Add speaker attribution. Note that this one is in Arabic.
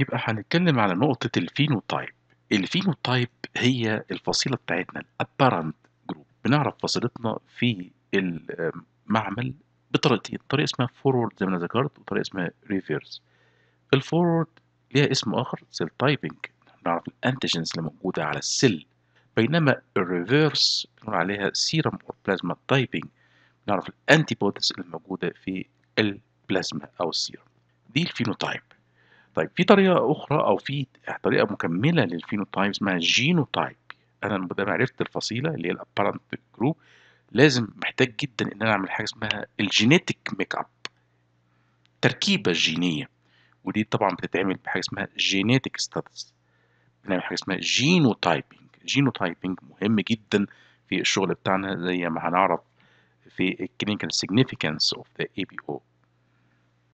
Speaker 1: يبقى هنتكلم على نقطة الفينوتايب
Speaker 2: الفينوتايب هي الفصيلة بتاعتنا الابارنت جروب بنعرف فصيلتنا في المعمل بطريقتين طريقة اسمها فورورد زي ما انا ذكرت وطريقة اسمها ريفيرس الفورورد ليها اسم آخر سيل تايبنج نعرف الانتيجنز اللي موجودة على السيل بينما الريفيرس بنقول عليها سيرم أو بلازما تايبنج نعرف الانتي بوديز الموجودة في البلازما أو السيرم دي الفينوتايب طيب في طريقة أخرى أو في طريقة مكملة للفينوتايب اسمها جينوتايب أنا لما عرفت الفصيلة اللي هي الأبارنت جروب لازم محتاج جدا إن أنا أعمل حاجة اسمها الجينيتك ميك أب التركيبة الجينية ودي طبعا بتتعمل بحاجة اسمها جينيتك ستاتس بنعمل حاجة اسمها جينوتايبنج جينوتايبنج مهم جدا في الشغل بتاعنا زي ما هنعرف في الكلينيكال significance of the ABO